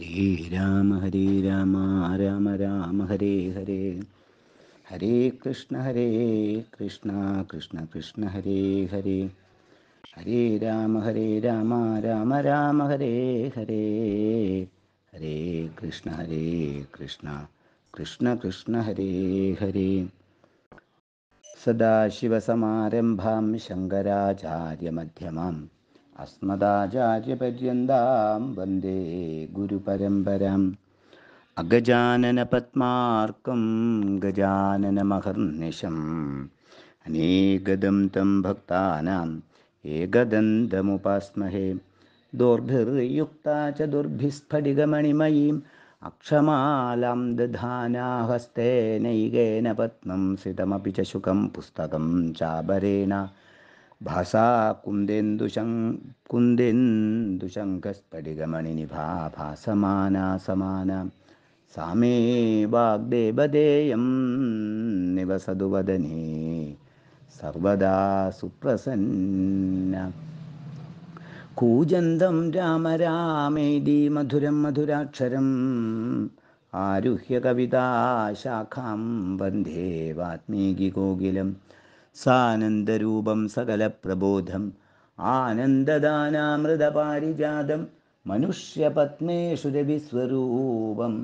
ഹരേ രാമ ഹരേ രാമ രാമ രാമ ഹരേ ഹരേ ഹരേ കൃഷ്ണ ഹരേ കൃഷ്ണ കൃഷ്ണ കൃഷ്ണ ഹരേ ഹരേ ഹരേ രാമ ഹരേ രാമ രാമ രാമ ഹരേ ഹരേ ഹരേ കൃഷ്ണ ഹരേ കൃഷ്ണ കൃഷ്ണ കൃഷ്ണ ഹരേ ഹരേ സദാശിവസമാരംഭാം ശങ്കരാചാര്യമധ്യമാം अस्मदाचार्यपर्यन्तां वन्दे गुरुपरम्पराम् अगजाननपद्मार्कं गजाननमहर्निशम् अनेकदं तं भक्तानाम् एकदन्तमुपास्महे दोर्भिर्युक्ता च दुर्भिस्फटिकमणिमयीम् अक्षमालां दधानाहस्तेनैकेन पद्मं सितमपि च शुकं पुस्तकं चाबरेण ഭാസാ കുന്ദേന്ദു കുന്ദേന്ദു ശങ്കസ്ഫടികമണിനിഭാഭാസമാന സമാന സാമേ വാഗ്ദേവദേയം നിവസതു വദനേ സർവദാ സുപ്രസന്ന കൂജന്തം രാമ രാമേതി മധുരം മധുരാക്ഷരം ആരുഹ്യ കവിതാ ശാഖാം വന്ദേ വാത്മീകി ഗോകുലം സാനന്ദരൂപം സകലപ്രബോധം ആനന്ദദാനാമൃതപാരിജാതം മനുഷ്യപത്മേഷു രവിസ്വരൂപം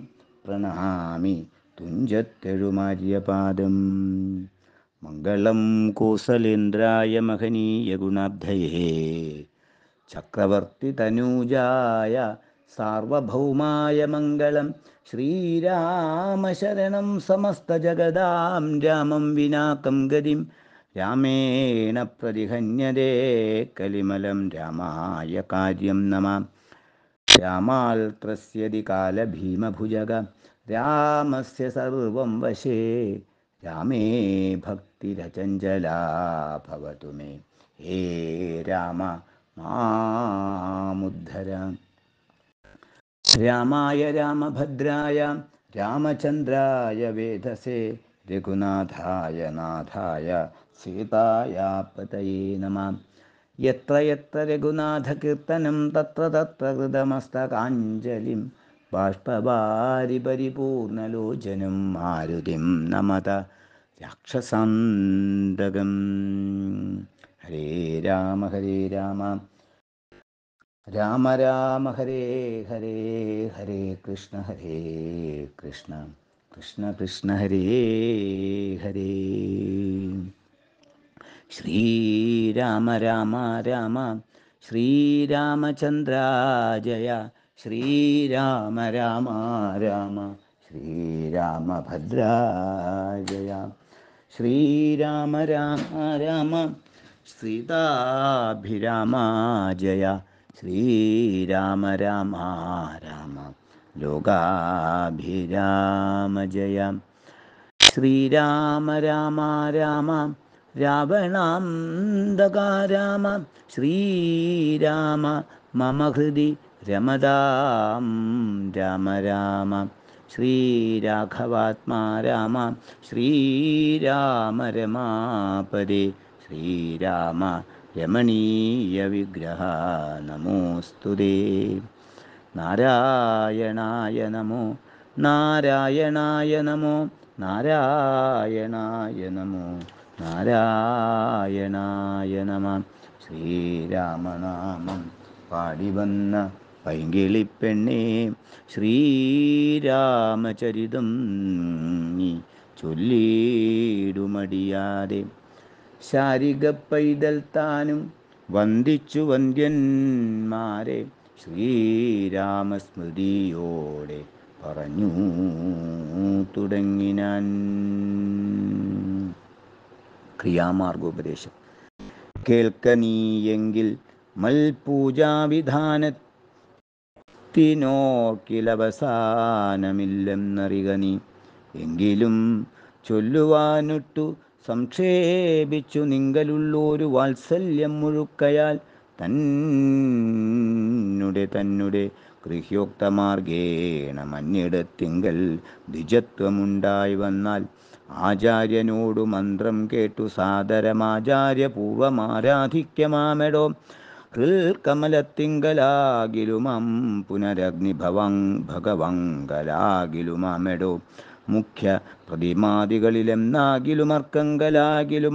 പ്രണാമി തുഞ്ചത്തെഴുമാര്യപാദം മംഗളം കോസലേന്ദ്രായ മഹനീയ ഗുണാബ്ധയേ ചക്രവർത്തി തനൂജായ സാർവഭൗമായ മംഗളം ശ്രീരാമശരണം സമസ്ത ജഗദാം രാമം വിനാക്കം ഗതിം രാമേണ പ്രതിഹന്യതേ കലിമലം രാമായ കാര്യം നമ രാമാൽത്രസ്യതി കാല ഭീമഭുജക രാമസ്യ സർവം വശേ രാമേ ഭക്തിരചഞ്ചലാ ഭവതു മേ ഹേ രാമ മാമുദ്ധര രാമായ രാമഭദ്രായ രാമചന്ദ്രായ വേധസേ രഘുനാഥായ നാഥായ സീതായാപതയേ നമാം എത്ര എത്ര രഘുനാഥകീർത്തനം തത്ര തത്ര കൃതമസ്തകാഞ്ജലിം ബാഷ്പഭാരി പരിപൂർണലോചനം മാരുതിം നമത രാക്ഷസാന്തകം ഹരേ രാമ ഹരേ രാമ രാമ രാമ ഹരേ ഹരേ ഹരേ കൃഷ്ണ ഹരേ കൃഷ്ണ കൃഷ്ണ കൃഷ്ണ ഹരേ ഹരേ ശ്രീരാമ രാമ രാമ ശ്രീരാമചന്ദ്ര ജയ ശ്രീരാമ രാമ രാമ ശ്രീരാമഭദ്ര ജയ ശ്രീരാമ രാമ രാമ സീതാഭിരാമ ജയ ശ്രീരാമ രാമ രാമ ലോകാഭിരാമ ലോകാഭിരാമജയ ശ്രീരാമ രാമ രാമ രാവണാന്തകാരാമ ശ്രീരാമ മമ ഹൃദി രമദാം രാമ രാമ ശ്രീരാഘവാത്മാ രാമ ശ്രീരാമ രമാപരേ ശ്രീരാമ രമണീയ വിഗ്രഹ നമോസ്തുതേ നാരായണായ നമോ നാരായണായ നമോ നാരായണായ നമോ നാരായണായ നമ ശ്രീരാമനാമം പാടി വന്ന പൈങ്കിളിപ്പെണ്ണേ ശ്രീരാമചരിതം നീ ചൊല്ലിയിടുമടിയാതെ ശാരിക പൈതൽ താനും വന്ദിച്ചു വന്ദ്യന്മാരെ ശ്രീരാമസ്മൃതിയോടെ പറഞ്ഞു തുടങ്ങിനാൻ ക്രിയാമാർഗോപദേശം കേൾക്കനീയെങ്കിൽ നീയെങ്കിൽ മൽപൂജാവിധാനത്തിനോക്കിലവസാനമില്ലെന്നറിക നീ എങ്കിലും ചൊല്ലുവാനൊട്ടു സംക്ഷേപിച്ചു നിങ്കലുള്ളൊരു വാത്സല്യം മുഴുക്കയാൽ തന്നെ തന്നെ ഗൃഹ്യോക്തമാർഗേണ മഞ്ഞിടത്തിങ്കൽ ദ്വിജത്വമുണ്ടായി വന്നാൽ ആചാര്യനോടു മന്ത്രം കേട്ടു സാദരമാചാര്യപൂർവം ആരാധിക്കമാമെടോ പുനരഗ്നി പുനരഗ്നിഭവം ഭഗവങ്കലാകിലുമാമെടോ മുഖ്യ പ്രതിമാദികളിലെന്നാകിലും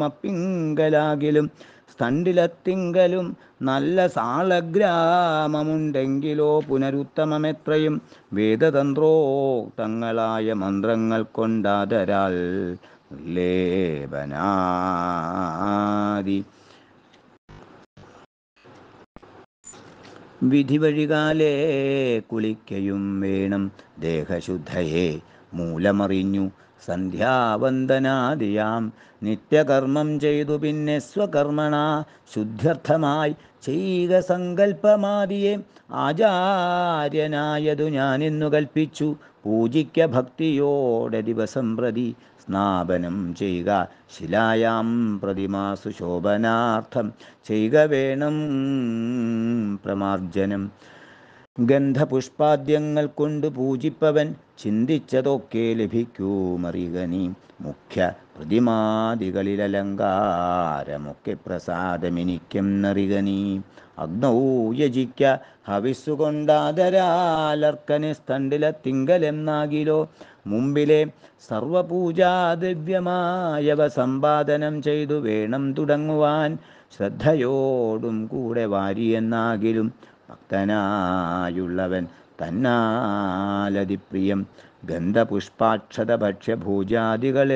അപ്പിങ്കലാകിലും സ്ഥണ്ടിലത്തിങ്കലും നല്ല സാളഗ്രാമമുണ്ടെങ്കിലോ പുനരുത്തമമെത്രയും വേദതന്ത്രോക്തങ്ങളായ മന്ത്രങ്ങൾ കൊണ്ടാതരാൽ ലേപനാദി വിധിവഴികാലേ കുളിക്കയും വേണം ദേഹശുദ്ധയെ മൂലമറിഞ്ഞു സന്ധ്യാവന്ദനാദിയാം നിത്യകർമ്മം ചെയ്തു പിന്നെ സ്വകർമ്മണ ശുദ്ധ്യർത്ഥമായി ചെയ്യുക സങ്കല്പമാദിയെ ആചാര്യനായതു ഞാനെന്നു കൽപ്പിച്ചു പൂജിക്ക ഭക്തിയോടെ ദിവസം പ്രതി സ്നാപനം ചെയ്യുക ശിലായാം പ്രതിമാസു ശോഭനാർത്ഥം ചെയ്യുക വേണം പ്രമാർജനം ഗന്ധപുഷ്പാദ്യങ്ങൾ കൊണ്ട് പൂജിപ്പവൻ ചിന്തിച്ചതൊക്കെ മറികനി മുഖ്യ പ്രതിമാദികളിലലങ്കാരമൊക്കെ പ്രസാദമെനിക്കെന്നറികനി അഗ്നവൂ യജിക്ക ഹവിസ്സുകൊണ്ടാദരാലർക്കനെ തിങ്കലെന്നാകിലോ മുമ്പിലെ സർവപൂജാദിവ്യമായവ സമ്പാദനം ചെയ്തു വേണം തുടങ്ങുവാൻ ശ്രദ്ധയോടും കൂടെ വാരിയെന്നാകിലും ഭക്തനായുള്ളവൻ തന്നാലതിപ്രിയം ഗന്ധപുഷ്പാക്ഷത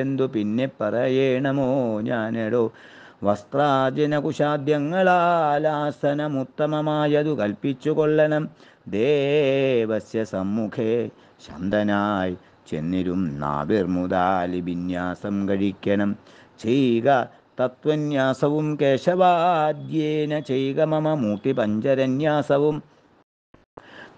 എന്തു പിന്നെ പറയേണമോ ഞാനെടോ വസ്ത്രാജനകുശാദ്യങ്ങളാൽ ആസനമുത്തമമായതു കൽപ്പിച്ചു കൊള്ളണം ദേവസ്യ സമ്മുഖേ ശന്തനായി ചെന്നിരും നാവിർമുതാലി വിന്യാസം കഴിക്കണം ചെയ്യുക തത്വന്യാസവും കേശവാദ്യേന ചെയ്ക മമ പഞ്ചരന്യാസവും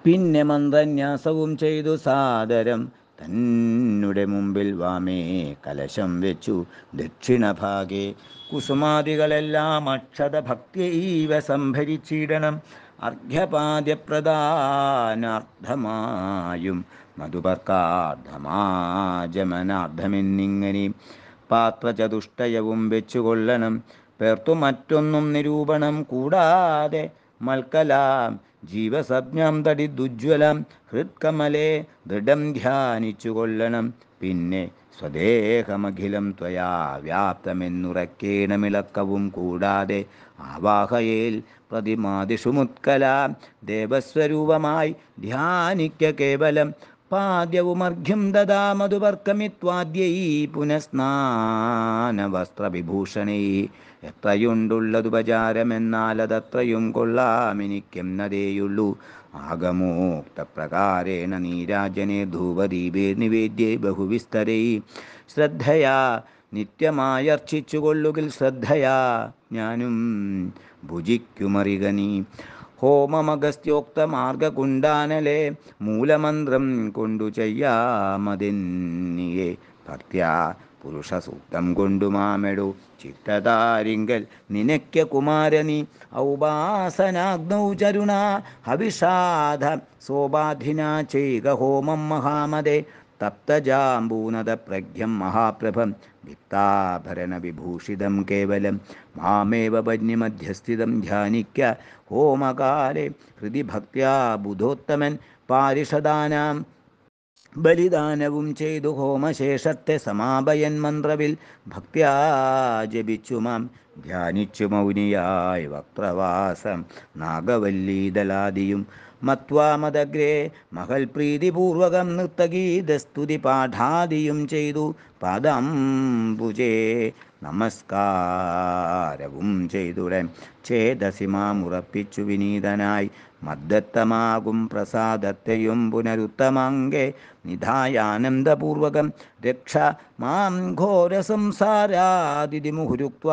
പിന്നെ മന്ത്രന്യാസവും ചെയ്തു സാദരം തന്നുടെ മുമ്പിൽ വാമേ കലശം വെച്ചു ദക്ഷിണഭാഗെ കുസുമാദികളെല്ലാം അക്ഷതഭക്തിയൈവ സംഭരിച്ചിടണം അർഘ്യപാദ്യപ്രധാനാർത്ഥമായും മധുപർക്കാർത്ഥമാജമനാർത്ഥമെന്നിങ്ങനെയും പാത്രചതുഷ്ടയവും വെച്ചുകൊള്ളണം പേർത്തു മറ്റൊന്നും നിരൂപണം കൂടാതെ മൽക്കലാം ജീവസജ്ഞം തടി ദുജ്വലം ഹൃത്കമലെ ദൃഢം ധ്യാനിച്ചു കൊള്ളണം പിന്നെ സ്വദേഹമഖിലം ത്വയാ വ്യാപ്തമെന്നുറക്കേണമിളക്കവും കൂടാതെ ആവാഹയേൽ പ്രതിമാതിഷുമുത്കലാം ദേവസ്വരൂപമായി ധ്യാനിക്ക കേവലം പാദ്യവുമർഘ്യം വസ്ത്രവിഭൂഷണൈ എത്രയുണ്ടുള്ളതു എത്രയുണ്ടുള്ളതുപചാരമെന്നാൽ അതത്രയും കൊള്ളാമെനിക്കെന്നതേയുള്ളൂ ആഗമോക്തപ്രകാരേണ നീരാജനെ ധൂപദീപേ നിവേദ്യേ ബഹുവിസ്തരൈ ശ്രദ്ധയാ നിത്യമായർച്ചിച്ചുകൊള്ളുകിൽ ശ്രദ്ധയാ ഞാനും ഭുജിക്കുമറികനീ ഹോമമഗസ്ത്യോക്ത മാർഗകുണ്ടാനലെ മൂലമന്ത്രം കൊണ്ടു ചെയ്യാമതിന്നിയെ പുരുഷ സൂക്തം കൊണ്ടു മാമെടു ചിത്തതാരിങ്കൽ നിനക്ക് കുമാരനി ഔപാസനാഗ്നൗ ചരുണ ഹവിഷാധ സോപാധിന ചെയ്ക ഹോമം മഹാമതേ തപ്തജാമ്പൂനത പ്രജ്ഞം മഹാപ്രഭം വിത്താഭരണവിഭൂഷിതം കേവലം മാമേവ പന്യമധ്യസ്ഥിതം ധ്യാനിക്ക ഹോമകാലെ ഹൃതി ഭക്യാ ബുധോത്തമൻ പാരിഷദാനാം ബലിദാനവും ചെയ്തു ഹോമശേഷത്തെ സമാപയൻ മന്ത്രവിൽ ഭക്തിയാ മാം ധ്യാനിച്ചു മൗനിയായി വക്രവാസം നാഗവല്ലീതലാദിയും മത്വാമതഗ്രേ മകൽപ്രീതിപൂർവകം നൃത്തഗീതസ്തുതി പാഠാദിയും ചെയ്തു പദം ഭുജേ നമസ്കാരവും ചെയ്തുടൻ ചേതസി മാമുറപ്പിച്ചു വിനീതനായി മദ്ദത്തമാകും പ്രസാദത്തെയും പുനരുത്തമങ്കെ നിധായാനന്ദപൂർവകം രക്ഷ മാം ഘോരസംസാരാതിഥി മുഹുരുക്വ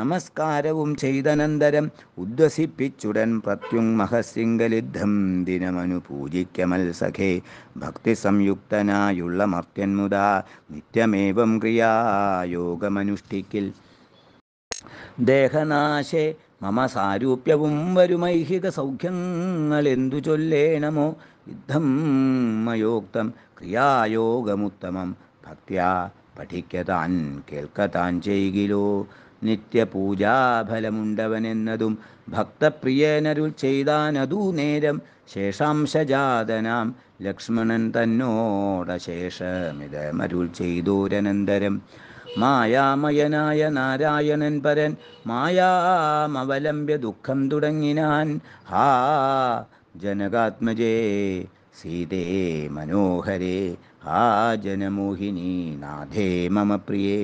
നമസ്കാരവും ചെയ്തനന്തരം ഉദ്വസിപ്പിച്ചുടൻ പ്രത്യുങ് മഹസിംഗലിദ്ധം ദിനമനു പൂജിക്കമൽ സഖേ ഭക്തി സംയുക്തനായുള്ള മർത്യന്മുദാ നിത്യമേവം ക്രിയായോഗമനുഷ്ഠിക്കിൽ ദേഹനാശേ മമ സാരൂപ്യവും വരുമൈഹിക എന്തു ചൊല്ലേണമോ യുദ്ധം മയോക്തം ക്രിയായോഗമുത്തമം ഭക്തിയാ പഠിക്കതാൻ കേൾക്കതാൻ ചെയ്യുകിലോ നിത്യപൂജാഫലമുണ്ടവനെന്നതും ഭക്തപ്രിയനരുൾ ചെയ്താനതു നേരം ശേഷാംശജാതനാം ലക്ഷ്മണൻ തന്നോടശേഷമിതമരുൾ ചെയ്തൂരനന്തരം മായാമയനായ നാരായണൻ പരൻ മായാമവലംബ്യ ദുഃഖം തുടങ്ങിനാൻ ഹാ ജനകാത്മജേ സീതേ മനോഹരേ ആ ജനമോഹിനി നാഥേ മമ പ്രിയേ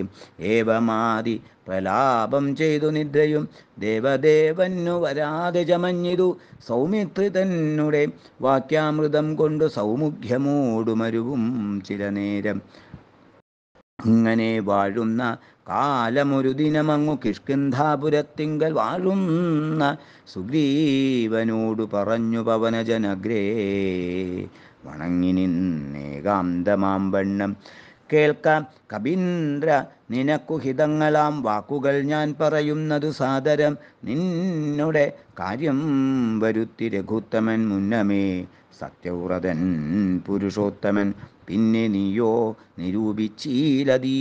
ഏവമാതി പ്രലാപം ചെയ്തു നിദ്രയും ദേവദേവന്നു വരാതെ ചമഞ്ഞിതു സൗമിത്രി തന്നെ വാക്യാമൃതം കൊണ്ട് സൗമുഖ്യമൂടുമരുവും ചില നേരം ഇങ്ങനെ വാഴുന്ന കാലമൊരു ദിനമങ്ങു കിഷ്കിന്ധാപുരത്തിങ്കൽ വാഴുന്ന സുഗ്രീവനോടു പറഞ്ഞു പവനജനഗ്രേ വണങ്ങി നിന്നേകാന്തമാമ്പണ്ണം കേൾക്കാം കബീന്ദ്ര നിനക്കു ഹിതങ്ങളാം വാക്കുകൾ ഞാൻ പറയുന്നതു സാദരം നിന്നുടെ കാര്യം വരുത്തി രഘുത്തമൻ മുന്നമേ സത്യവ്രതൻ പുരുഷോത്തമൻ പിന്നെ നീയോ നിരൂപിച്ചീലതീ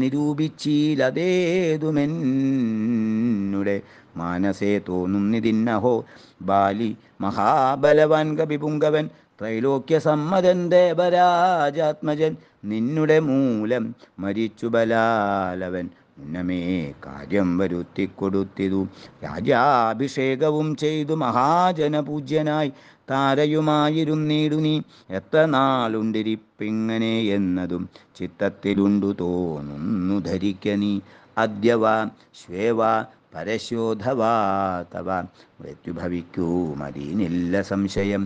നിരൂപിച്ചീലതേതുമെന്നുടെ മാനസേ തോന്നുന്നിതിന്നഹോ ബാലി മഹാബലവാൻ കപിപുങ്കവൻ ത്രൈലോക്യസമ്മതൻ ദേവരാജാത്മജൻ നിന്നുടെ മൂലം മരിച്ചു ബലാലവൻ ഉന്നമേ കാര്യം വരുത്തിക്കൊടുത്തിതു രാജാഭിഷേകവും ചെയ്തു മഹാജനപൂജ്യനായി താരയുമായിരുന്നീടു നീ എത്ര നാളുണ്ടിരിപ്പിങ്ങനെ എന്നതും ചിത്തത്തിലുണ്ടു തോന്നുന്നു ധരിക്ക നീ അദ്യവ ശ്വേവ പരശോധവാ തവ മൃത്യുഭവിക്കൂ മതിനില്ല സംശയം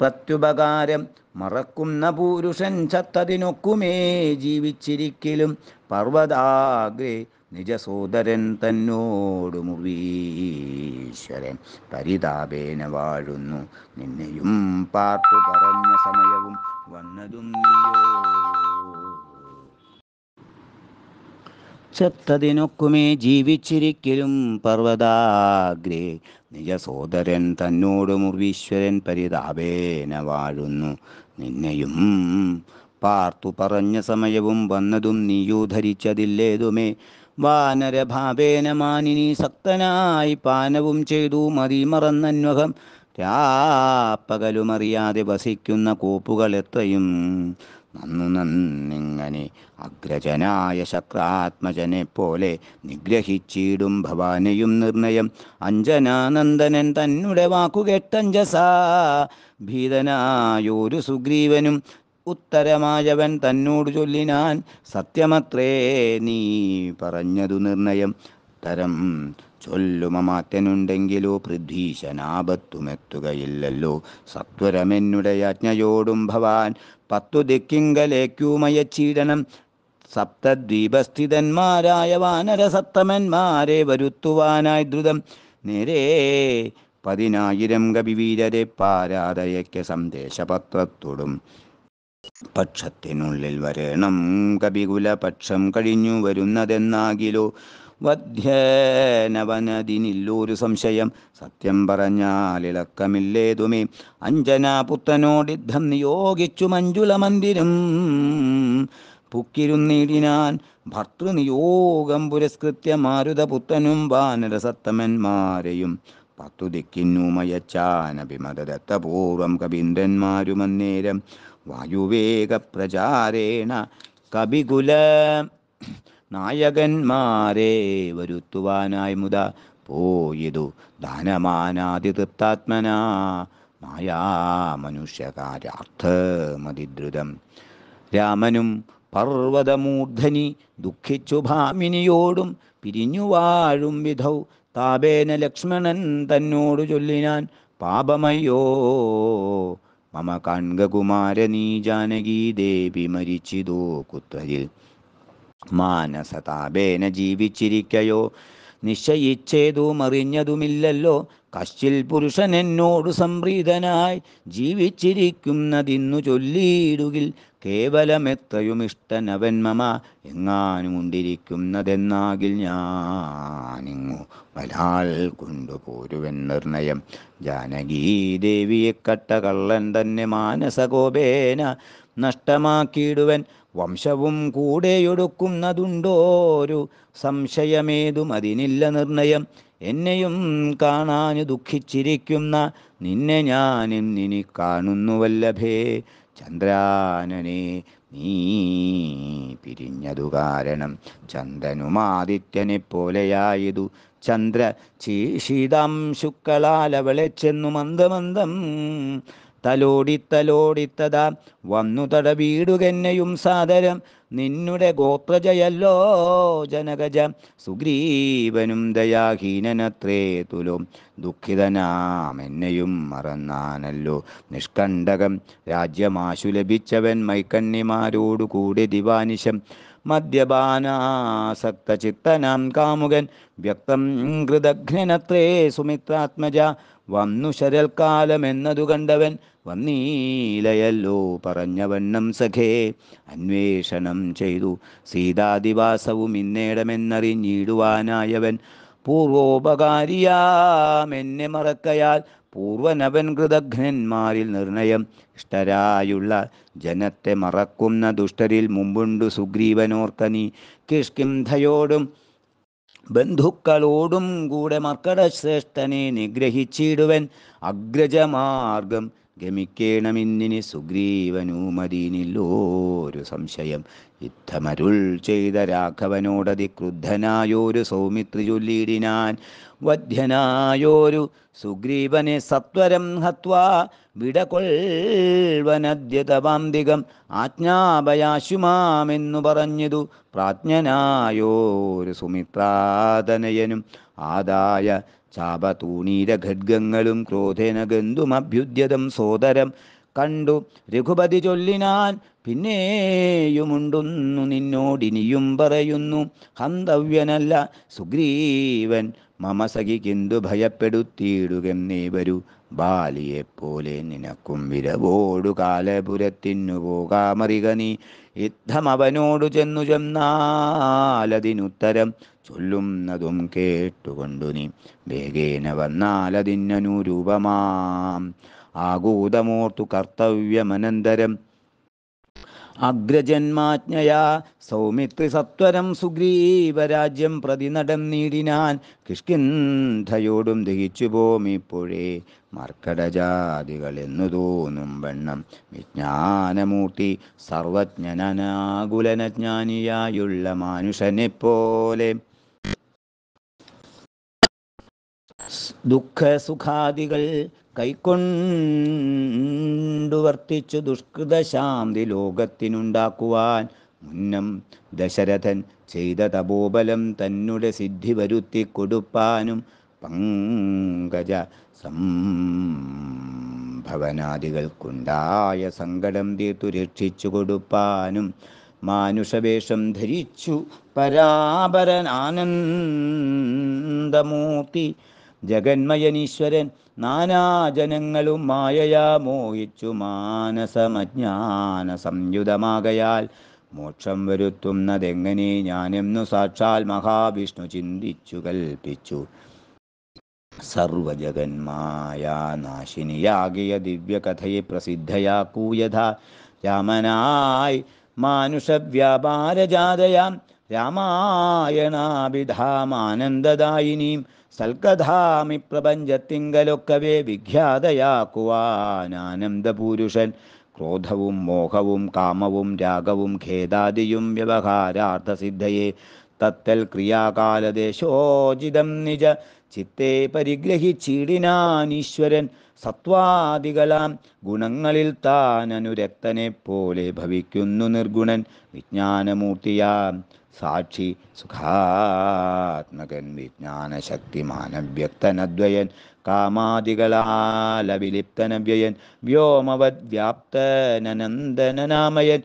പ്രത്യുപകാരം മറക്കുന്ന പുരുഷൻ ചത്തതിനൊക്കുമേ ജീവിച്ചിരിക്കലും പർവ്വതാഗ്രേ നിജസോദരൻ തന്നോട് മുവീശ്വരൻ പരിതാപേന വാഴുന്നു നിന്നെയും പാർത്തു പറഞ്ഞ സമയവും വന്നതും ചത്തതിനൊക്കുമേ ജീവിച്ചിരിക്കലും പർവ്വതാഗ്രേ നിജസോദരൻ തന്നോട് മുർവീശ്വരൻ പരിതാപേന വാഴുന്നു നിന്നെയും പാർത്തു പറഞ്ഞ സമയവും വന്നതും നീയോ ധരിച്ചതില്ലേതുമേ വാനരഭാവേന മാനിനി സക്തനായി പാനവും ചെയ്തു മതിമറന്നന്വഹം രാപ്പകലുമറിയാതെ വസിക്കുന്ന കൂപ്പുകൾ എത്രയും നന്നു നന്നിങ്ങനെ അഗ്രജനായ ശക്രാത്മജനെ പോലെ നിഗ്രഹിച്ചിടും ഭവാനെയും നിർണയം അഞ്ജനാനന്ദനൻ തന്നെ വാക്കുകെട്ടഞ്ചസാ ഭീതനായൊരു സുഗ്രീവനും ഉത്തരമായവൻ തന്നോട് ചൊല്ലിനാൻ സത്യമത്രേ നീ പറഞ്ഞതു നിർണയം തരം ചൊല്ലുമമാറ്റനുണ്ടെങ്കിലോ പൃഥ്വീശനാപത്തുമെത്തുകയില്ലല്ലോ സത്വരമെന്നുടെ യാജ്ഞയോടും ഭവാൻ പത്തു ചീടണം സപ്തദ്വീപസ്ഥിതന്മാരായ വാനരസത്തമന്മാരെ വരുത്തുവാനായി ദ്രുതം നേരേ പതിനായിരം കവിവീരരെ പാരാതയയ്ക്ക് സന്ദേശപത്രത്തോടും പക്ഷത്തിനുള്ളിൽ വരണം കപികുലപക്ഷം കഴിഞ്ഞു വരുന്നതെന്നാകിലോ ഒരു സംശയം സത്യം പറഞ്ഞാൽ ഇളക്കമില്ലേതുമേ അഞ്ജനാപുത്തനോടിദ്ധം നിയോഗിച്ചു മന്ദിരം പുക്കിരുന്നീടിനാൻ ഭർത്തൃനിയോഗം പുരസ്കൃത്യ മാരുതപുത്തനും വാനരസത്തമന്മാരെയും പത്തു ദിക്കിന്നു മയച്ചാനഭിമതദത്തപൂർവം കവീന്ദ്രന്മാരുമന്നേരം വായുവേഗപ്രചാരേണ കവികുല നായകന്മാരെ വരുത്തുവാനായി മുത പോയിതു മനുഷ്യകാരാർത്ഥ മതിദ്രുതം രാമനും പർവ്വതമൂർധനി ദുഃഖിച്ചു ഭാമിനിയോടും പിരിഞ്ഞു വാഴും വിധൗ താപേന ലക്ഷ്മണൻ തന്നോടു ചൊല്ലിനാൻ പാപമയ്യോ മമ കൺകകുമാര നീ ജാനകീ ദേവി മരിച്ചിതോ കുത്തരിൽ മാനസതാപേന ജീവിച്ചിരിക്കയോ നിശ്ചയിച്ചേതും അറിഞ്ഞതുമില്ലല്ലോ കശ്ചിൽ പുരുഷൻ എന്നോട് സംപ്രീതനായി ജീവിച്ചിരിക്കുന്നതിന്നു ചൊല്ലിയിടുകിൽ കേവലമെത്തയുമിഷ്ടനവൻ മമ എങ്ങാനുമുണ്ടിരിക്കുന്നതെന്നാകിൽ ഞാനിങ്ങു മലാൽ കൊണ്ടുപോരുവൻ നിർണയം ജാനകീദേവിയെ കട്ട കള്ളൻ തന്നെ മാനസകോപേന നഷ്ടമാക്കിയിടുവൻ വംശവും കൂടെയൊടുക്കുന്നതുണ്ടോരു സംശയമേതും അതിനില്ല നിർണയം എന്നെയും കാണാൻ ദുഃഖിച്ചിരിക്കുന്ന നിന്നെ ഞാൻ ഇന്നിനി കാണുന്നുവല്ലഭേ ചന്ദ്രാനനെ നീ പിരിഞ്ഞതു കാരണം പോലെയായതു ചന്ദ്ര ചീഷിതാം ശുക്കളാലവളെ ചെന്നു മന്ദമന്ദം തലോടിത്തലോടിത്തതാ വന്നു തടവീടുകന്നെയും സാദരം നിന്നുടെ ഗോത്രജയല്ലോ ജനകജ സുഗ്രീവനും ദയാഹീനനത്രേ തുലും ദുഃഖിതനാമെന്നെയും മറന്നാനല്ലോ നിഷ്കണ്ടകം രാജ്യമാശു ലഭിച്ചവൻ മൈക്കണ്ണിമാരോടുകൂടി ദിവാനിശം മദ്യപാനാസക്ത ചിത്തനാം കാമുകൻ വ്യക്തം കൃതഘ്നത്രേ സുമിത്രാത്മജ വന്നു ശരൽക്കാലമെന്നതു കണ്ടവൻ വന്നീലയല്ലോ പറഞ്ഞവണ്ണം സഖേ അന്വേഷണം ചെയ്തു സീതാദിവാസവും ഇന്നേടമെന്നറിഞ്ഞിടുവാനായവൻ പൂർവോപകാരിയാമെന്നെ മറക്കയാൽ പൂർവനവൻ കൃതഘ്നന്മാരിൽ നിർണയം ഇഷ്ടരായുള്ള ജനത്തെ മറക്കുന്ന ദുഷ്ടരിൽ മുമ്പുണ്ടു സുഗ്രീവനോർക്കനി കിഷ്കിന്ധയോടും ബന്ധുക്കളോടും കൂടെ മർക്കടശ്രേഷ്ഠനെ നിഗ്രഹിച്ചിടുവൻ അഗ്രജമാർഗം ഗമിക്കേണമിന്നിനി സുഗ്രീവനൂമതീനില്ലോരു സംശയം യുദ്ധമരുൾ ചെയ്ത ക്രുദ്ധനായോരു സൗമിത്രി ചൊല്ലിയിടിനാൻ വധ്യനായോരു സുഗ്രീവനെ സത്വരം ഹത്വാ വിടകൊൾവനദ്യതവാന്തികം ആജ്ഞാപയാശുമാമെന്നു പറഞ്ഞതു പ്രാജ്ഞനായോരു സുമിത്രാതനയനും ആദായ ചാപതൂണീരഖഡ്ഗങ്ങളും ക്രോധേന അഭ്യുദ്യതം സോദരം കണ്ടു രഘുപതി ചൊല്ലിനാൻ പിന്നെയുമുണ്ടുന്നു നിന്നോടിനിയും പറയുന്നു ഹന്തവ്യനല്ല സുഗ്രീവൻ മമ സഖി കിന്തു ഭയപ്പെടുത്തിയിടുകെന്നേ വരൂ ബാലിയെപ്പോലെ നിനക്കും വിരവോടു കാലപുരത്തിനു പോകാമറിക നീ യുദ്ധമവനോടു ചെന്നു ചെന്നാലതിനുത്തരം ചൊല്ലുന്നതും കേട്ടുകൊണ്ടു നീ വേഗേന വന്നാൽ വന്നാലതിന്നനുരൂപമാം ആകൂതമോർത്തു കർത്തവ്യമനന്തരം അഗ്രജന്മാജ്ഞയാ സൗമിത്രി സത്വരം സുഗ്രീവരാജ്യം പ്രതിനടം നീടിനാൻ കിഷ്കിന്ധയോടും ദഹിച്ചു പോമിപ്പോഴേ മർക്കടജാതികൾ എന്നു തോന്നും വണ്ണം വിജ്ഞാനമൂർത്തി സർവജ്ഞനാകുലനജ്ഞാനിയായുള്ള മനുഷ്യനെപ്പോലെ ദുഃഖസുഖാദികൾ കൈക്കൊണ്ടു വർത്തിച്ചു ദുഷ്കൃതശാന്തി ലോകത്തിനുണ്ടാക്കുവാൻ മുന്നം ദശരഥൻ ചെയ്ത തപോബലം തന്നെ സിദ്ധി വരുത്തി കൊടുപ്പാനും പങ്കജ സംഭവനാദികൾക്കുണ്ടായ സങ്കടം തീർത്തു രക്ഷിച്ചു കൊടുപ്പാനും മാനുഷവേഷം ധരിച്ചു പരാപരനാനന്ദമൂർത്തി ജഗന്മയനീശ്വരൻ നാനാജനങ്ങളും മായയാ മോഹിച്ചു മാനസമജ്ഞാന സംയുതമാകയാൽ മോക്ഷം വരുത്തുന്നതെങ്ങനെ ഞാനെന്നു സാക്ഷാൽ മഹാവിഷ്ണു ചിന്തിച്ചു കൽപ്പിച്ചു നാശിനിയാകിയ ദിവ്യകഥയെ പ്രസിദ്ധയാക്കൂയഥ യഥാ രാമനായി മാനുഷവ്യാപാരജാതയാം രാമായണാഭിധാമാനന്ദദായിനീം സൽകഥാമി പ്രപഞ്ചത്തിങ്കലൊക്കവേ വിഖ്യാതയാക്കുവാൻ ആനന്ദപൂരുഷൻ ക്രോധവും മോഹവും കാമവും രാഗവും ഖേദാദിയും വ്യവഹാരാർത്ഥസിദ്ധയെ തത്തൽ ക്രിയാകാലദേശോചിതം നിജ ചിത്തെ പരിഗ്രഹിച്ചീടിനാനീശ്വരൻ സത്വാദികളാം ഗുണങ്ങളിൽ താൻ പോലെ ഭവിക്കുന്നു നിർഗുണൻ വിജ്ഞാനമൂർത്തിയാം സാക്ഷി സുഖാത്മകൻ വിജ്ഞാനശക്തിമാനം വ്യക്തനദ്വയൻ കാമാദികളാലവിലിപ്തനവ്യയൻ വ്യോമവത് വ്യാപ്തനനന്ദനനാമയൻ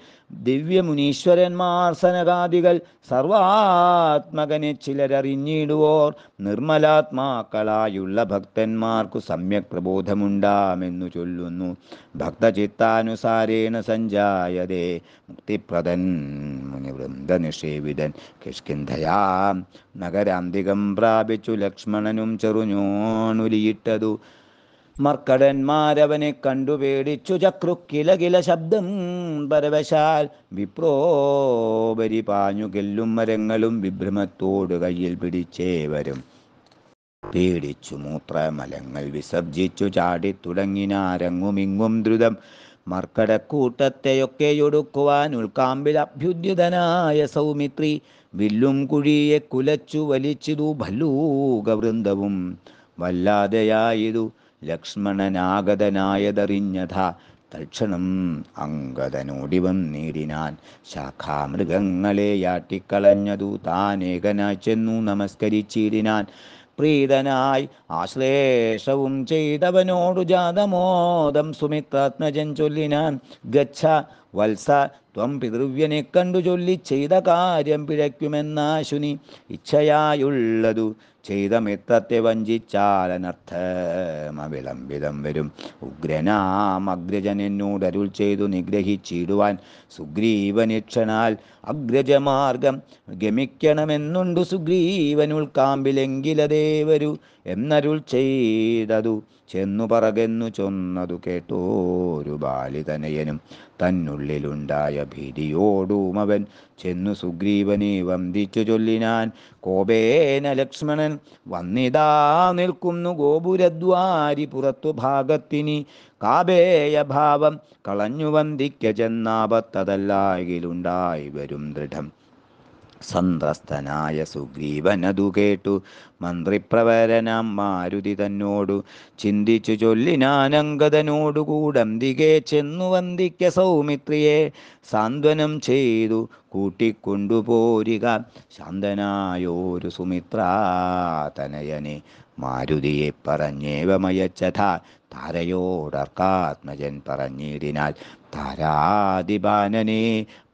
ദിവ്യമുനീശ്വരന്മാർ സനകാദികൾ സർവാത്മകനെ ചിലരറിഞ്ഞിടുവോർ നിർമ്മലാത്മാക്കളായുള്ള ഭക്തന്മാർക്കു സമ്യക് പ്രബോധമുണ്ടാമെന്നു ചൊല്ലുന്നു ഭക്തചിത്താനുസാരേണ സഞ്ജായതേ മുക്തിപ്രദൻ മുനിവൃന്ദനിഷേവിതൻ കിഷ്കിന്ധയാം നഗരാന്തികം പ്രാപിച്ചു ലക്ഷ്മണനും ചെറുഞ്ഞോണുലിയിട്ടതു മർക്കടന്മാരവനെ കണ്ടു പേടിച്ചു ചക്രു കിലകില ശബ്ദം പരവശാൽ വിപ്രോപരി പാഞ്ഞു കെല്ലും മരങ്ങളും വിഭ്രമത്തോട് കയ്യിൽ പിടിച്ചേവരും പേടിച്ചു മൂത്രമലങ്ങൾ വിസർജിച്ചു ചാടി തുടങ്ങിനാരങ്ങുമിങ്ങും ദ്രുതം ഒടുക്കുവാൻ ഉൾക്കാമ്പിൽ അഭ്യുദ്യുതനായ സൗമിത്രി വില്ലും കുഴിയെ കുലച്ചു വലിച്ചിതു ഭല്ലൂകവൃന്ദവും വല്ലാതെയായിതു ലക്ഷ്മണനാഗതനായതറിഞ്ഞഥ തൽക്ഷണം അങ്കദനോടി വന്നീടിനാൻ ശാഖാമൃഗങ്ങളെ യാട്ടിക്കളഞ്ഞതു താനേകനായി ചെന്നു നമസ്കരിച്ചിരിനാൻ പ്രീതനായി ആശ്ലേഷവും ചെയ്തവനോടു ജാതമോദം സുമിത്രാത്മജൻ ചൊല്ലിനാൻ ഗച്ഛ വത്സ ത്വം പിതൃവ്യനെ കണ്ടു ചൊല്ലി ചെയ്ത കാര്യം പിഴയ്ക്കുമെന്നാശുനി ഇച്ഛയായുള്ളതു ചെയ്ത മിത്രത്തെ വഞ്ചിച്ചാലനർത്ഥമവിളംബിതം വരും ഉഗ്രനാം അഗ്രജനെന്നോട് അരുൾ ചെയ്തു നിഗ്രഹിച്ചിടുവാൻ സുഗ്രീവനിക്ഷണാൽ അഗ്രജമാർഗം ഗമിക്കണമെന്നുണ്ടു സുഗ്രീവനുൾ കാമ്പിലെങ്കിലതേ വരൂ എന്നരുൾ ചെയ്തതു ചെന്നു പറകെന്നു ചൊന്നതു കേട്ടോരു ബാലിതനയനും തന്നുള്ളിലുണ്ടായ ഭീതിയോടുമവൻ ചെന്നു സുഗ്രീവനെ വന്ദിച്ചു ചൊല്ലിനാൻ കോപേന ലക്ഷ്മണൻ വന്നിതാ നിൽക്കുന്നു ഗോപുരദ്വാരി പുറത്തു ഭാഗത്തിനി ഭാവം കളഞ്ഞു വന്ദിക്ക ചെന്നാപത്തതല്ലായിലുണ്ടായി വരും ദൃഢം സന്ത്രസ്തനായ സുഗ്രീവനതു കേട്ടു മന്ത്രിപ്രവരനാം മാരുതി തന്നോടു ചിന്തിച്ചു ചൊല്ലിനാനങ്കതനോടുകൂടം ദികെ ചെന്നു വന്ദിക്ക സൗമിത്രിയെ സാന്ത്വനം ചെയ്തു കൂട്ടിക്കൊണ്ടുപോരിക ശാന്തനായോരു സുമിത്രാ തനയനെ മാരുതിയെ പറഞ്ഞേവമയച്ചഥ താരയോടർക്കാത്മജൻ പറഞ്ഞിടിനാൽ താരാതിബാനനെ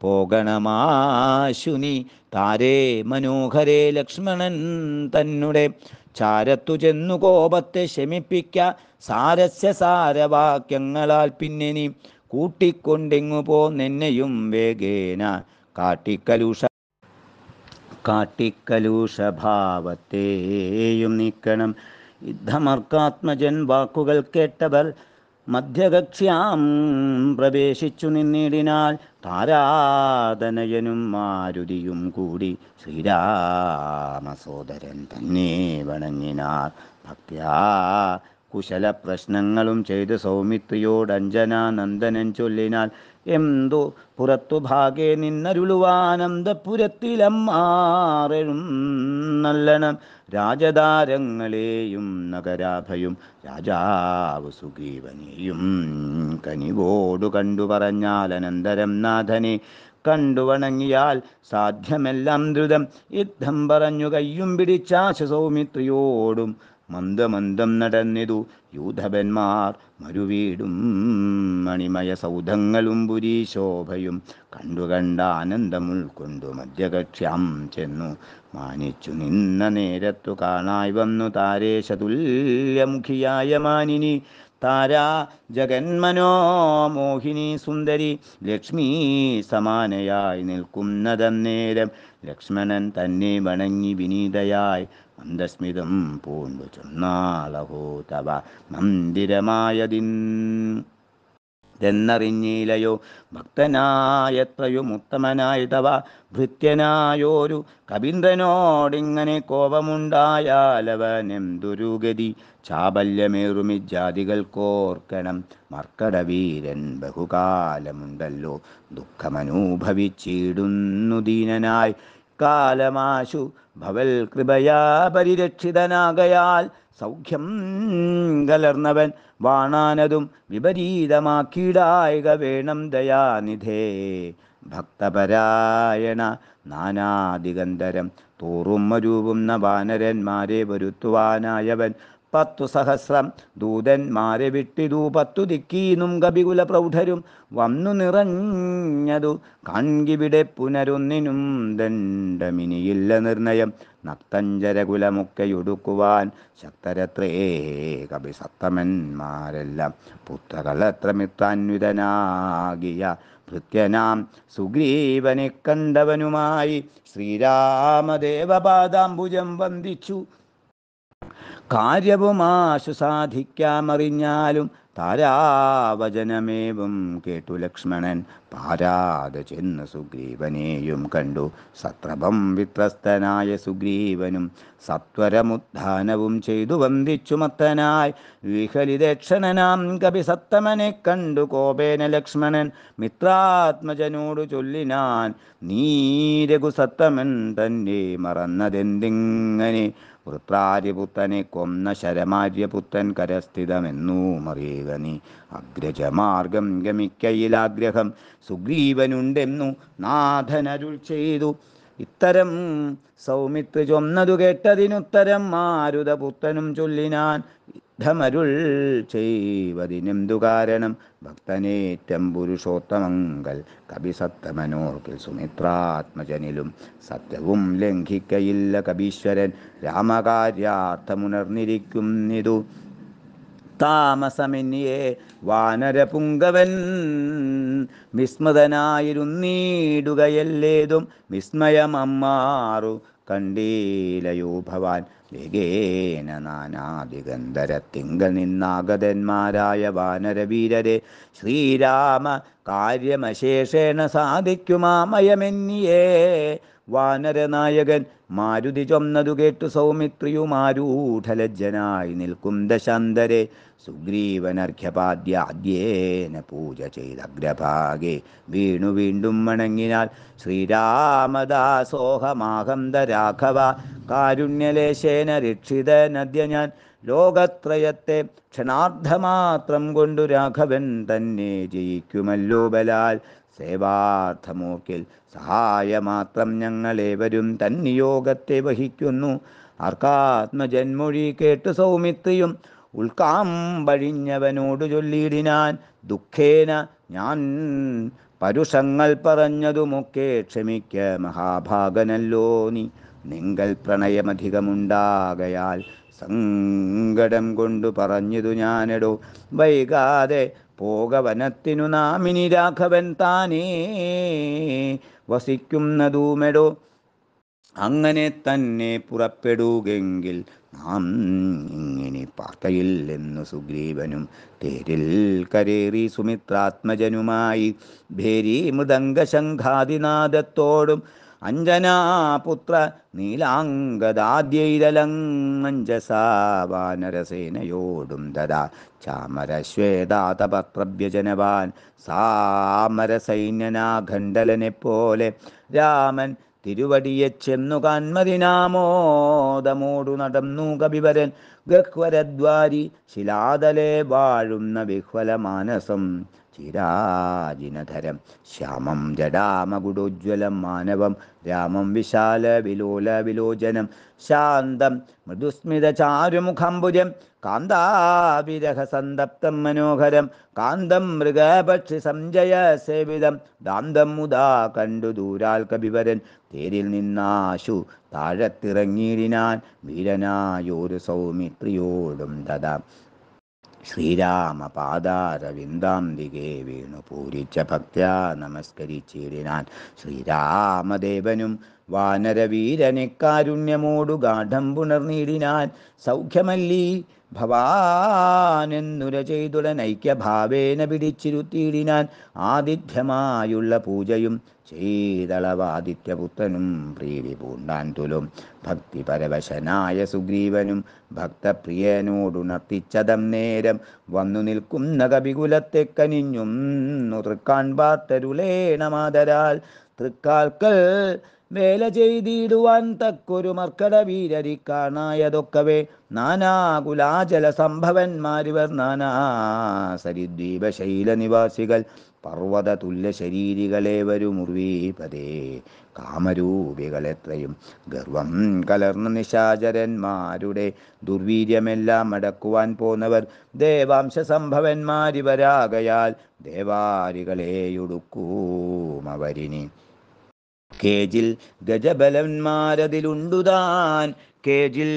പോകണമാശുനി താരേ മനോഹരേ ലക്ഷ്മണൻ തന്നുടെ ചാരത്തു ചെന്നു കോപത്തെ ശമിപ്പിക്ക സാരസ്യ സാരവാക്യങ്ങളാൽ പിന്നെ നീ കൂട്ടിക്കൊണ്ടിങ്ങു പോ നിന്നെയും വേഗേന കാട്ടിക്കലുഷ കാട്ടിക്കലൂഷഭാവത്തെയും നീക്കണം യുദ്ധമർക്കാത്മജൻ വാക്കുകൾ കേട്ടവർ മധ്യകക്ഷ്യാം പ്രവേശിച്ചു നിന്നിടിനാൽ താരാധനയനും മാരുതിയും കൂടി ശ്രീരാമസോദരൻ തന്നെ വണങ്ങിനാർ ഭക്യാ കുശല പ്രശ്നങ്ങളും ചെയ്ത് സൗമിത്രിയോട് അഞ്ജനാനന്ദനൻ ചൊല്ലിനാൽ എന്തു പുറത്തു ഭാഗേ നിന്നരുളുവാനന്ദപുരത്തിലമ്മാറഴും നല്ലണം രാജതാരങ്ങളെയും നഗരാഭയും രാജാവ് സുഗീവനെയും കനിവോടു കണ്ടു പറഞ്ഞാൽ അനന്തരം നാഥനെ കണ്ടുവണങ്ങിയാൽ സാധ്യമെല്ലാം ദ്രുതം യുദ്ധം പറഞ്ഞു കയ്യും പിടിച്ചാശ സൗമിത്രിയോടും മന്ദമന്ദം നടന്നിതു യൂഥപന്മാർ മരുവീടും മണിമയ സൗധങ്ങളും പുരീശോഭയും കണ്ടുകണ്ട ആനന്ദം ഉൾക്കൊണ്ടു മധ്യകക്ഷ്യാം ചെന്നു മാനിച്ചു നിന്ന നേരത്തു കാണായി വന്നു താരേശതുല്യമുഖിയായ മാനിനി താരാ മോഹിനി സുന്ദരി ലക്ഷ്മി സമാനയായി നിൽക്കുന്നതന്നേരം ലക്ഷ്മണൻ തന്നെ വണങ്ങി വിനീതയായി മന്ദസ്മിതം പൂണ്ടു തവ മന്ദിരമായതിൻ തെന്നറിഞ്ഞീലയോ ഭക്തനായത്രയും ഉത്തമനായിതവ ഭൃത്യനായോരു കബീന്ദ്രനോടിങ്ങനെ കോപമുണ്ടായാലവനം ദുരുഗതി ചാബല്യമേറുമി ജാതികൾക്കോർക്കണം മർക്കടവീരൻ ബഹുകാലമുണ്ടല്ലോ ദുഃഖമനുഭവിച്ചിടുന്നു ദീനനായി കാലമാശു ഭവൽ കൃപയാ പരിരക്ഷിതനാകയാൽ സൗഖ്യം കലർന്നവൻ വാണാനതും വിപരീതമാക്കിയിടായക വേണം ദയാനിധേ ഭക്തപരായണ നാനാദിഗന്ധരം തോറും മരൂപുന്ന വാനരന്മാരെ വരുത്തുവാനായവൻ പത്തു സഹസ്രം ദൂതന്മാരെ വിട്ടിതു പത്തു ദിക്കീനും കപികുല പ്രൗഢരും വന്നു നിറഞ്ഞതു കൺകിവിടെ പുനരൊന്നിനും ദണ്ഡമിനിയില്ല നിർണയം നക്തഞ്ചരകുലമൊക്കെയൊടുക്കുവാൻ ശക്തരത്രേ കപിസത്തമന്മാരെല്ലാം മിത്രാന്വിതനാകിയ ഭൃത്യനാം സുഗ്രീവനെ കണ്ടവനുമായി ശ്രീരാമദേവപാദാംബുജം വന്ദിച്ചു കാര്യവും ആശു സാധിക്കാമറിഞ്ഞാലും താരാവചനമേവും കേട്ടു ലക്ഷ്മണൻ പാരാതെ ചെന്ന് സുഗ്രീവനെയും കണ്ടു സത്രഭം വിത്രസ്തനായ സുഗ്രീവനും സത്വരമുദ്ധാനവും ചെയ്തു വന്ദിച്ചു മത്തനായി വിഹലിതക്ഷണനാം സത്തമനെ കണ്ടു കോപേന ലക്ഷ്മണൻ മിത്രാത്മജനോട് ചൊല്ലിനാൻ നീ സത്തമൻ തന്നെ മറന്നതെന്തിങ്ങനെ വൃത്രാര്യപുത്തനെ കൊന്ന ശരമാര്യപുത്തൻ കരസ്ഥിതമെന്നു മറിയുക നീ അഗ്രജമാർഗം ഗമിക്കയിലാഗ്രഹം സുഗ്രീവനുണ്ടെന്നു നാഥനരുൾ ചെയ്തു ഇത്തരം സൗമിത്ത് ചൊന്നതു കേട്ടതിനുത്തരം മാരുതപുത്തനും ചൊല്ലിനാൻ യുദ്ധമരുൾ ചെയ്വതിനെന്തു കാരണം ഭക്തനേറ്റം പുരുഷോത്തമങ്കൽ കപിസത്തമനോർക്കിൽ സുമിത്രാത്മജനിലും സത്യവും ലംഘിക്കയില്ല കവീശ്വരൻ രാമകാര്യാർത്ഥമുണർന്നിരിക്കുന്നിതു താമസമെന്നിയെ വാനരപുങ്കവൻ വിസ്മൃതനായിരുന്നീടുകയല്ലേതും അമ്മാറു കണ്ടീലയോ ഭവാൻ വേഗേന നാനാദിഗന്ധരത്തിങ്കൾ നിന്നാഗതന്മാരായ വാനരവീരരെ ശ്രീരാമ കാര്യമശേഷേണ സാധിക്കുമാമയമെന്നിയേ വാനരനായകൻ മാരുതി ചൊന്നതു കേട്ടു സൗമിത്രിയുമാരൂഢലജ്ജനായി നിൽക്കും ദശാന്തരെ സുഗ്രീവനർഘ്യപാദ്യാദ്യേന പൂജ ചെയ്ത അഗ്രഭാഗെ വീണു വീണ്ടും മണങ്ങിനാൽ ശ്രീരാമദാസോഹമാഹന്ത രാഘവ കാരുണ്യലേശേന രക്ഷിതനദ്യ ഞാൻ ലോകത്രയത്തെ ക്ഷണാർത്ഥമാത്രം കൊണ്ടു രാഘവൻ തന്നെ ജയിക്കുമല്ലോ ബലാൽ സേവാർത്ഥമോക്കിൽ സഹായമാത്രം ഞങ്ങളേവരും തൻ നിയോഗത്തെ വഹിക്കുന്നു അർക്കാത്മജന്മൊഴി കേട്ട് സൗമിത്രിയും ഉൾക്കാമ്പഴിഞ്ഞവനോട് ചൊല്ലിയിടിനാൻ ദുഃഖേന ഞാൻ പരുഷങ്ങൾ പറഞ്ഞതുമൊക്കെ ക്ഷമിക്ക മഹാഭാഗനല്ലോ നീ നിങ്ങൾ പ്രണയമധികമുണ്ടാകയാൽ സങ്കടം കൊണ്ടു പറഞ്ഞതു ഞാനെടോ വൈകാതെ പോകവനത്തിനു നാമിനി രാഘവൻ താനേ വസിക്കുന്നതൂമെടോ അങ്ങനെ തന്നെ പുറപ്പെടുകെങ്കിൽ നാം ഇങ്ങനെ എന്നു സുഗ്രീവനും തേരിൽ കരേറി സുമിത്രാത്മജനുമായി ഭേരി മൃദംഗശംഘാദിനാദത്തോടും അഞ്ജനാപുത്ര നീലാംഗദാദ്യൈരലഞ്ചസാവാനരസേനയോടും വാനരസേനയോടും ദദാ സാമരസൈന്യനാ ഖണ്ഡലനെ പോലെ രാമൻ തിരുവടിയെ ചെന്നു കാന്മതിനാമോദമോടു നടന്നു കവിവരൻ ഗഹ്വരദ്വാരി ശിലാതലെ വാഴുന്ന വിഹ്വല മാനസം ചിരാജിനധരം ശ്യാമം ജടാമകുടോജ്വലം മാനവം രാമം വിശാല വിലോല വിലോചനം ശാന്തം മൃദുസ്മിതചാരുമുഖംബുജം കാന്താവിരഹസന്തപ്തം മനോഹരം കാന്തം മൃഗപക്ഷി സഞ്ജയ സേവിതം ദാന്തം മുദാ കണ്ടു ദൂരാൽ കവിവരൻ തേരിൽ നിന്നാശു താഴത്തിറങ്ങിയിടിനാൻ വീരനായൊരു സൗമിത്രിയോടും തഥാ ശ്രീരാമപാദാരവിന്ദാന്തികെ വീണു പൂരിച്ച ഭക്ത്യാ നമസ്കരിച്ചിടിനാൻ ശ്രീരാമദേവനും വാനരവീരനെ കാരുണ്യമോടു ഗാഠം പുണർനീടിനാൻ സൗഖ്യമല്ലീ ഭവാനെന്നുര ചെയ്തുടൻ ഐക്യഭാവേന പിടിച്ചിരുത്തിയിടിനാൻ ആതിഥ്യമായുള്ള പൂജയും ചെയ്തളവാദിത്യപുത്രനും തുലും ഭക്തിപരവശനായ സുഗ്രീവനും ഭക്തപ്രിയനോടുണർത്തിച്ചതം നേരം വന്നു നിൽക്കുന്ന കപികുലത്തെ കനിഞ്ഞും തൃക്കാൻ പാത്തരുളേണമാതരാൽ തൃക്കാൽക്കൽ വേല ചെയ്തിടുവാൻ തക്കൊരു മർക്കട വീരരി കാണായതൊക്കവേ നാനാകുലാചല സംഭവന്മാരിവർ നാനാ സരിദ്വീപ ശൈലനിവാസികൾ പർവ്വത തുല്യ ശരീരികളെ വരുമുറിവീപതേ കാമരൂപികളെത്രയും ഗർവം കലർന്ന നിശാചരന്മാരുടെ ദുർവീര്യമെല്ലാം അടക്കുവാൻ പോന്നവർ ദേവാംശ സംഭവന്മാരിവരാകയാൽ ദേവാരികളെയൊടുക്കൂമവരിനി കേജിൽ ഗജബലന്മാരതിലുണ്ടുതാൻ കേജിൽ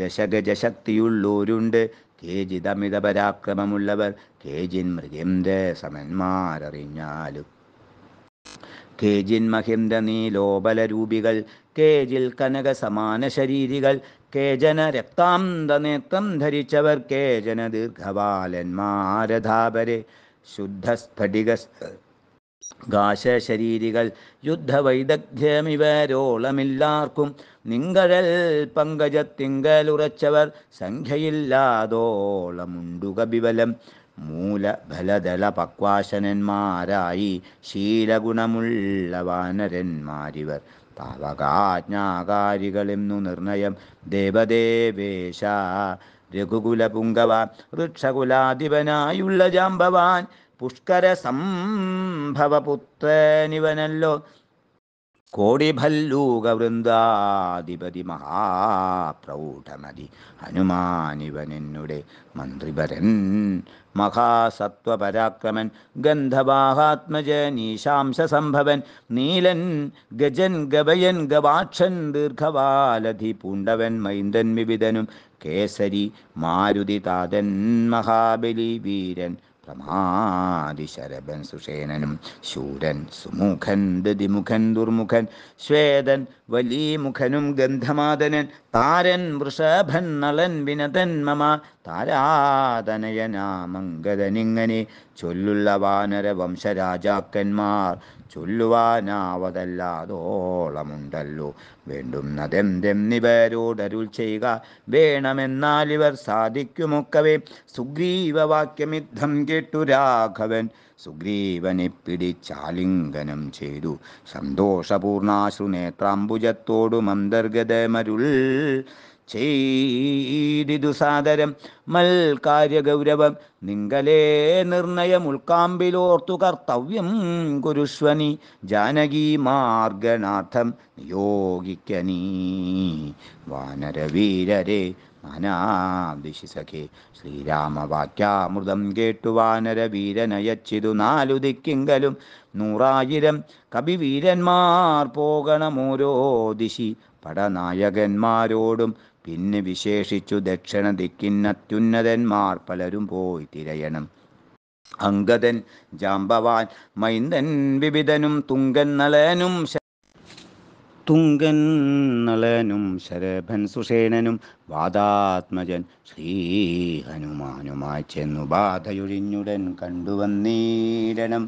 ദശഗജശക്തിയുള്ളോരുണ്ട് കേജിതമിത പരാക്രമമുള്ളവർ കേജിൻ മൃഗേന്ദ്ര സമന്മാരറിഞ്ഞാലും കേജിൻ മഹിന്ദ നീലോബല രൂപികൾ കേജിൽ കനക സമാന ശരീരികൾ കേജന രക്താന്ത നേത്രം ധരിച്ചവർ കേജന ദീർഘബാലന്മാരധാപരെ ശുദ്ധസ്ഫടിക കാശശരീരികൾ യുദ്ധവൈദഗ്ധ്യമിവരോളമില്ലാർക്കും നിങ്കഴൽ പങ്കജത്തിങ്കലുറച്ചവർ സംഖ്യയില്ലാതോളമുണ്ടുക ബിബലം മൂലഫലതല പക്വാശനന്മാരായി ശീലഗുണമുള്ള വാനരന്മാരിവർ പാവകാജ്ഞാകാരികളെന്നു നിർണയം ദേവദേവേശ രഘുകുലപുങ്കവാൻ വൃക്ഷകുലാധിപനായുള്ള ജാമ്പവാൻ പുഷ്കര സംഭവപുത്രനിവനല്ലോ കോടിഭല്ലൂക വൃന്ദാധിപതി മഹാപ്രൗഢമതി ഹനുമാനിവനെന്നുടെ മന്ത്രിപരൻ മഹാസത്വപരാക്രമൻ സംഭവൻ നീലൻ ഗജൻ ഗവയൻ ഗവാക്ഷൻ ദീർഘവാലധി പൂണ്ടവൻ മൈന്ദൻ വിവിധനും കേസരി മാരുതി താതൻ മഹാബലി വീരൻ പ്രമാതിശരഭൻ സുഷേനനും ശൂരൻ സുമുഖൻ ദതിമുഖൻ ദുർമുഖൻ ശ്വേതൻ വലീമുഖനും ഗന്ധമാതനൻ താരൻ വൃഷഭൻ നളൻ വിനതൻ മമ താരാതനയനാമംഗതനിങ്ങനെ ചൊല്ലുള്ള വാനര വംശരാജാക്കന്മാർ ചൊല്ലുവാനാവതല്ലാതോളമുണ്ടല്ലോ അരുൾ ചെയ്യുക വേണമെന്നാൽ ഇവർ സാധിക്കുമൊക്കവേ സുഗ്രീവവാക്യമിദ്ധം കേട്ടു രാഘവൻ സുഗ്രീവനെ പിടിച്ചാലിംഗനം ചെയ്തു സന്തോഷപൂർണാശ്രു നേത്രാംബുജത്തോടും അന്തർഗതമരുൾ ചെയ്തിതു സാദരം മൽ കാര്യഗൗരവം നിങ്കലേ നിർണയം ഉൾക്കാമ്പിലോർത്തു കർത്തവ്യം കുരുഷ്വനി ജാനകി മാർഗനാഥം നിയോഗിക്കനീ വാനരവീരരെ മനാദിശി ശ്രീരാമവാക്യാമൃതം കേട്ടു വാനരവീരനയച്ചിതു നാലു ദിക്കിങ്കലും നൂറായിരം കവിവീരന്മാർ പോകണം ഓരോ ദിശി പടനായകന്മാരോടും പിന്നെ വിശേഷിച്ചു ദക്ഷിണ ദിക്കിന്നത്യുന്നതന്മാർ പലരും പോയി തിരയണം അംഗതൻ ജാമ്പവാൻ മൈന്ദൻ വിവിധനും തുങ്കൻ നളനും തുങ്കൻ നളനും ശരഭൻ സുഷേണനും വാദാത്മജൻ ഹനുമാനുമായി ചെന്നു ബാധയൊഴിഞ്ഞുടൻ കണ്ടുവന്നീരണം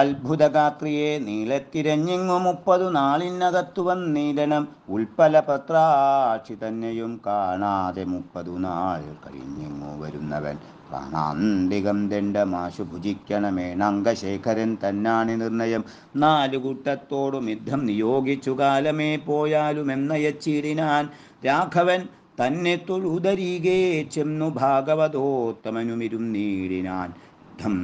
അത്ഭുതഗാത്രിയെ നീലത്തിരഞ്ഞിങ്ങു മുപ്പതു നാളിനകത്തു വന്നിടണം ഉൽപ്പല പത്രാക്ഷി തന്നെയും കാണാതെ മുപ്പതു നാൾ കഴിഞ്ഞിങ്ങു വരുന്നവൻ പ്രാണാന്തികം ദണ്ഡമാശു ഭുജിക്കണമേണാംഗശേഖരൻ തന്നാണ് നിർണയം നാലു കൂട്ടത്തോടും യുദ്ധം നിയോഗിച്ചു കാലമേ പോയാലും എന്നയച്ചിടിനാൻ രാഘവൻ തന്നെ തൊഴുതരികേ ചെന്നു ഭാഗവതോത്തമനുമിരും നീടിനാൻ യുദ്ധം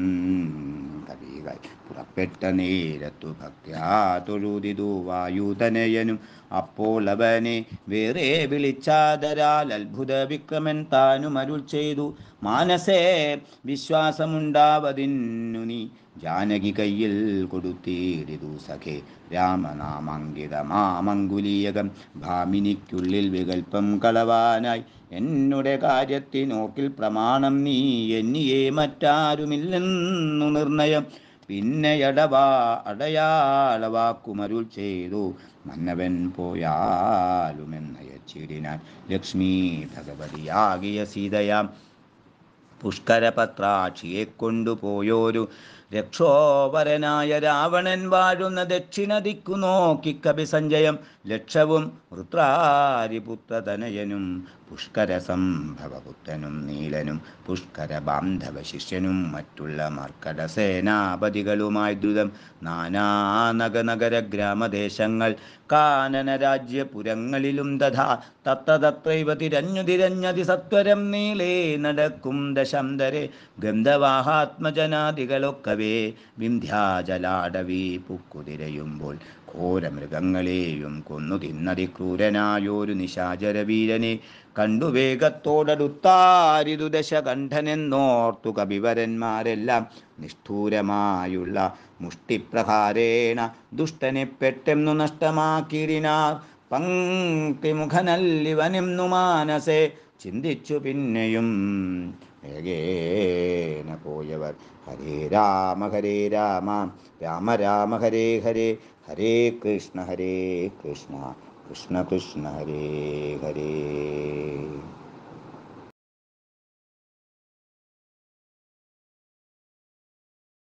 കവികൾ അകപ്പെട്ട നേരത്തു ഭക്യാ തൊഴുതിതു വായുതനയനും അപ്പോൾ അവനെ വേറെ വിളിച്ചാതരാൽ അത്ഭുത വിക്രമൻ താനും അരുൾ ചെയ്തു മാനസേ വിശ്വാസമുണ്ടാവതിന്നു നീ ജാനകി കയ്യിൽ കൊടുത്തീടിതു സഖേ രാമനാമങ്കിതമാമങ്കുലീയകം ഭാമിനിക്കുള്ളിൽ വികൽപ്പം കളവാനായി എന്നുടെ കാര്യത്തിനോക്കിൽ പ്രമാണം നീ എന്നിയേ മറ്റാരുമില്ലെന്നു നിർണയം പിന്നെ എടവാ അടയാളവാക്കുമരുൾ ചെയ്തു മന്നവൻ പോയാലുമെന്നയച്ചിടിനാൻ ലക്ഷ്മി ഭഗവതിയാകിയ സീതയാം പുഷ്കരപത്രാക്ഷിയെ കൊണ്ടുപോയോരു രക്ഷോപരനായ രാവണൻ വാഴുന്ന ദക്ഷിണദിക്കു നോക്കി കവി സഞ്ജയം ലക്ഷവും വൃത്രാരിപുത്രതനയനും പുഷ്കരസംഭവപുത്രനും നീലനും പുഷ്കര ബാന്ധവ ശിഷ്യനും മറ്റുള്ള മർക്കട സേനാപതികളുമായി ദ്രുതം നഗര ഗ്രാമദേശങ്ങൾ കാനനരാജ്യപുരങ്ങളിലും തഥാ തത്തതത്രൈവ തിരഞ്ഞു തിരഞ്ഞതി സത്വരം നീലേ നടക്കും ദശംധരെ ഗന്ധവാഹാത്മജനാദികളൊക്കവേ വിന്ധ്യാജലാടവി പുക്കുതിരയുമ്പോൾ ഘോരമൃഗങ്ങളെയും കൊന്നു തിന്നതി ക്രൂരനായൊരു നിശാചരവീരനെ കണ്ടു വേഗത്തോടടുത്താരിതു ദശകണ്ഠനെന്നോർത്തു കവിവരന്മാരെല്ലാം നിഷ്ഠൂരമായുള്ള മുഷ്ടിപ്രഹാരേണ ദുഷ്ടനെ പെട്ടെന്നു നഷ്ടമാക്കിയിടിനാർ പങ്ക്തിമുഖനല്ലിവനിന്നു മാനസേ ചിന്തിച്ചു പിന്നെയും ഏകേന പോയവർ ഹരേ രാമ ഹരേ രാമ രാമ രാമ ഹരേ ഹരേ ഹരേ കൃഷ്ണ ഹരേ കൃഷ്ണ കൃഷ്ണ കൃഷ്ണ ഹരേ ഹരേ